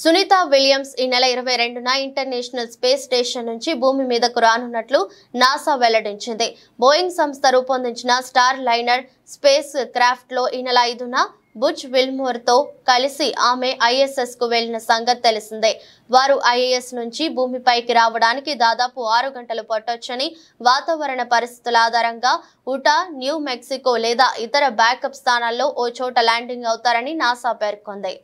Sunitha Williams ఈ నెల ఇరవై రెండున ఇంటర్నేషనల్ స్పేస్ స్టేషన్ నుంచి భూమి మీదకు రానున్నట్లు నాసా వెల్లడించింది బోయింగ్ సంస్థ రూపొందించిన స్టార్ లైనర్ స్పేస్ క్రాఫ్ట్లో ఈ నెల ఐదున బుజ్ విల్మోర్తో కలిసి ఆమె ఐఎస్ఎస్కు వెళ్లిన సంగతి తెలిసిందే వారు ఐఏఎస్ నుంచి భూమిపైకి రావడానికి దాదాపు ఆరు గంటలు పట్టొచ్చని వాతావరణ పరిస్థితుల ఆధారంగా ఉటా న్యూ మెక్సికో లేదా ఇతర బ్యాకప్ స్థానాల్లో ఓ చోట ల్యాండింగ్ అవుతారని నాసా పేర్కొంది